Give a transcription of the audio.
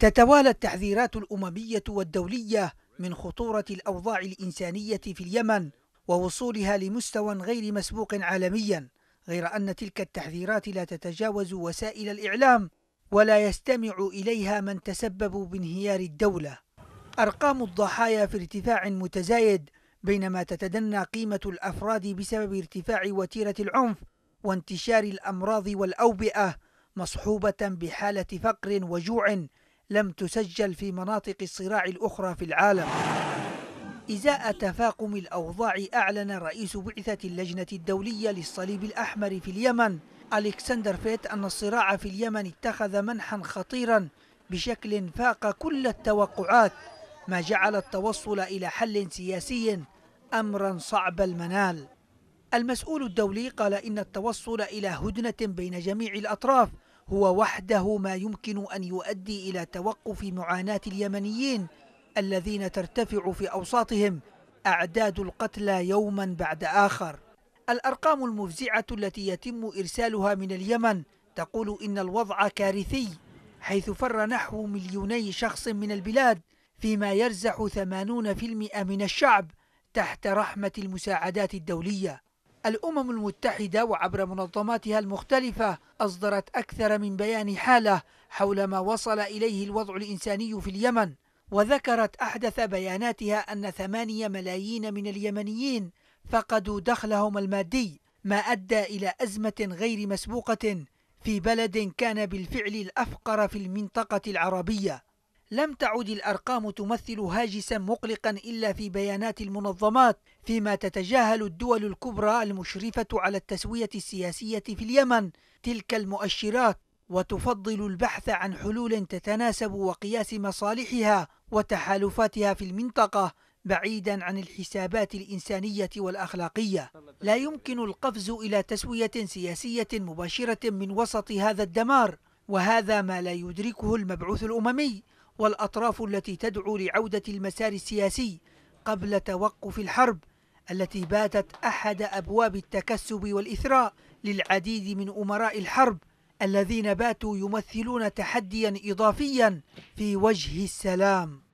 تتوالى التحذيرات الأممية والدولية من خطورة الأوضاع الإنسانية في اليمن ووصولها لمستوى غير مسبوق عالميا غير أن تلك التحذيرات لا تتجاوز وسائل الإعلام ولا يستمع إليها من تسبب بانهيار الدولة أرقام الضحايا في ارتفاع متزايد بينما تتدنى قيمة الأفراد بسبب ارتفاع وتيرة العنف وانتشار الأمراض والأوبئة مصحوبة بحالة فقر وجوع لم تسجل في مناطق الصراع الأخرى في العالم إزاء تفاقم الأوضاع أعلن رئيس بعثة اللجنة الدولية للصليب الأحمر في اليمن ألكسندر فيت أن الصراع في اليمن اتخذ منحا خطيرا بشكل فاق كل التوقعات ما جعل التوصل إلى حل سياسي أمرا صعب المنال المسؤول الدولي قال إن التوصل إلى هدنة بين جميع الأطراف هو وحده ما يمكن أن يؤدي إلى توقف معاناة اليمنيين الذين ترتفع في أوساطهم أعداد القتلى يوما بعد آخر الأرقام المفزعة التي يتم إرسالها من اليمن تقول إن الوضع كارثي حيث فر نحو مليوني شخص من البلاد فيما يرزح 80% من الشعب تحت رحمة المساعدات الدولية الأمم المتحدة وعبر منظماتها المختلفة أصدرت أكثر من بيان حالة حول ما وصل إليه الوضع الإنساني في اليمن وذكرت أحدث بياناتها أن ثمانية ملايين من اليمنيين فقدوا دخلهم المادي ما أدى إلى أزمة غير مسبوقة في بلد كان بالفعل الأفقر في المنطقة العربية لم تعد الأرقام تمثل هاجسا مقلقا إلا في بيانات المنظمات فيما تتجاهل الدول الكبرى المشرفة على التسوية السياسية في اليمن تلك المؤشرات وتفضل البحث عن حلول تتناسب وقياس مصالحها وتحالفاتها في المنطقة بعيدا عن الحسابات الإنسانية والأخلاقية لا يمكن القفز إلى تسوية سياسية مباشرة من وسط هذا الدمار وهذا ما لا يدركه المبعوث الأممي والأطراف التي تدعو لعودة المسار السياسي قبل توقف الحرب التي باتت أحد أبواب التكسب والإثراء للعديد من أمراء الحرب الذين باتوا يمثلون تحديا إضافيا في وجه السلام